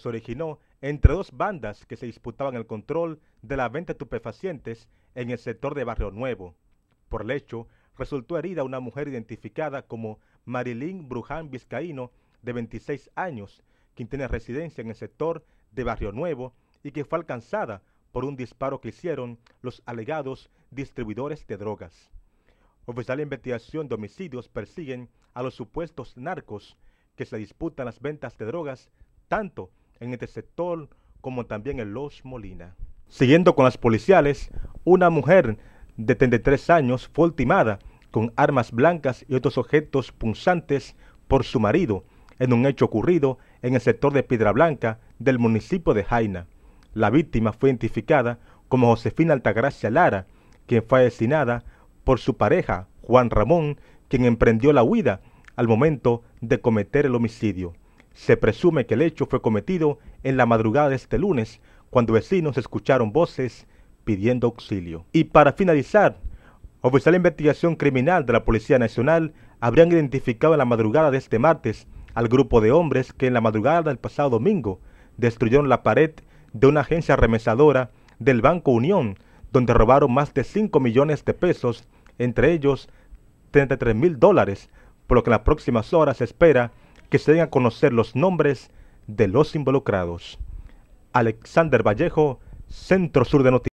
se originó entre dos bandas que se disputaban el control de la venta de estupefacientes en el sector de Barrio Nuevo. Por el hecho, resultó herida una mujer identificada como Marilyn Bruján Vizcaíno, de 26 años, quien tiene residencia en el sector de Barrio Nuevo y que fue alcanzada por un disparo que hicieron los alegados distribuidores de drogas. Oficial de investigación de homicidios persiguen a los supuestos narcos que se disputan las ventas de drogas, tanto en este sector, como también en Los Molina. Siguiendo con las policiales, una mujer de 33 años fue ultimada con armas blancas y otros objetos punzantes por su marido en un hecho ocurrido en el sector de Piedra Blanca del municipio de Jaina. La víctima fue identificada como Josefina Altagracia Lara, quien fue asesinada por su pareja, Juan Ramón, quien emprendió la huida al momento de cometer el homicidio. Se presume que el hecho fue cometido en la madrugada de este lunes, cuando vecinos escucharon voces pidiendo auxilio. Y para finalizar, oficial de investigación criminal de la Policía Nacional habrían identificado en la madrugada de este martes al grupo de hombres que en la madrugada del pasado domingo destruyeron la pared de una agencia remesadora del Banco Unión, donde robaron más de 5 millones de pesos, entre ellos 33 mil dólares, por lo que en las próximas horas se espera que se den a conocer los nombres de los involucrados. Alexander Vallejo, Centro Sur de Noticias.